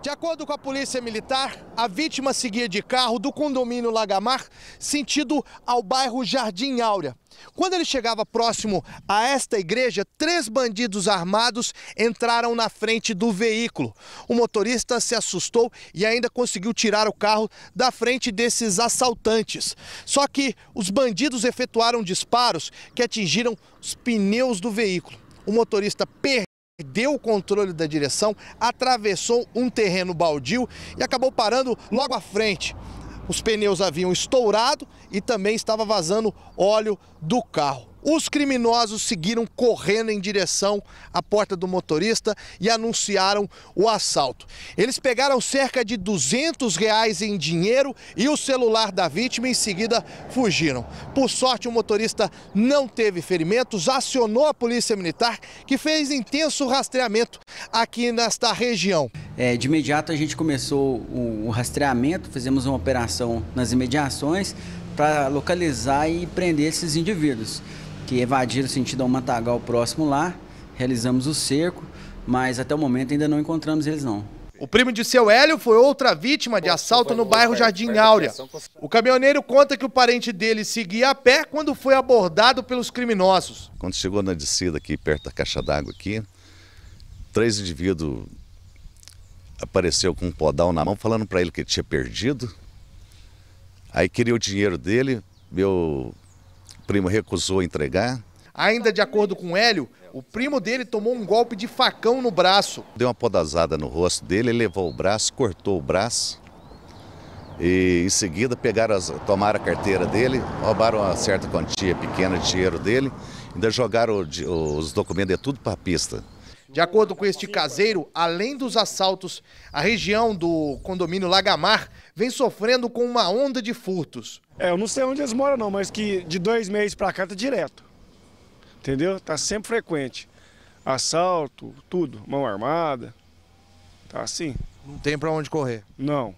De acordo com a polícia militar, a vítima seguia de carro do condomínio Lagamar, sentido ao bairro Jardim Áurea. Quando ele chegava próximo a esta igreja, três bandidos armados entraram na frente do veículo. O motorista se assustou e ainda conseguiu tirar o carro da frente desses assaltantes. Só que os bandidos efetuaram disparos que atingiram os pneus do veículo. O motorista perdeu perdeu o controle da direção, atravessou um terreno baldio e acabou parando logo à frente. Os pneus haviam estourado e também estava vazando óleo do carro. Os criminosos seguiram correndo em direção à porta do motorista e anunciaram o assalto. Eles pegaram cerca de 200 reais em dinheiro e o celular da vítima e em seguida fugiram. Por sorte, o motorista não teve ferimentos, acionou a polícia militar que fez intenso rastreamento aqui nesta região. É, de imediato a gente começou o, o rastreamento, fizemos uma operação nas imediações para localizar e prender esses indivíduos que evadiram sentido ao Matagal próximo lá. Realizamos o cerco, mas até o momento ainda não encontramos eles não. O primo de seu Hélio foi outra vítima de assalto no bairro Jardim Áurea. O caminhoneiro conta que o parente dele seguia a pé quando foi abordado pelos criminosos. Quando chegou na descida aqui perto da caixa d'água aqui, três indivíduos apareceu com um podal na mão falando para ele que ele tinha perdido. Aí queria o dinheiro dele, meu primo recusou entregar. Ainda de acordo com Hélio, o primo dele tomou um golpe de facão no braço. Deu uma podazada no rosto dele, levou o braço, cortou o braço. E em seguida pegaram as, tomaram a carteira dele, roubaram uma certa quantia pequena de dinheiro dele, ainda jogaram o, os documentos e é tudo para a pista. De acordo com este caseiro, além dos assaltos, a região do condomínio Lagamar vem sofrendo com uma onda de furtos. É, eu não sei onde eles moram não, mas que de dois meses para cá tá direto. Entendeu? Tá sempre frequente. Assalto, tudo, mão armada. Tá assim. Não tem para onde correr. Não.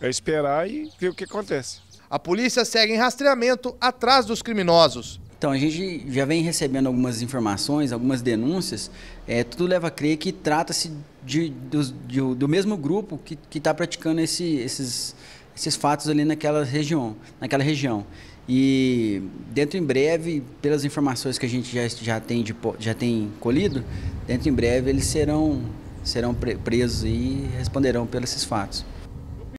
É esperar e ver o que acontece. A polícia segue em rastreamento atrás dos criminosos. Então, a gente já vem recebendo algumas informações, algumas denúncias. É, tudo leva a crer que trata-se de, do, de, do mesmo grupo que está praticando esse, esses, esses fatos ali naquela região. Naquela região. E dentro em breve, pelas informações que a gente já, já, tem, de, já tem colhido, dentro em breve eles serão, serão presos e responderão pelos esses fatos.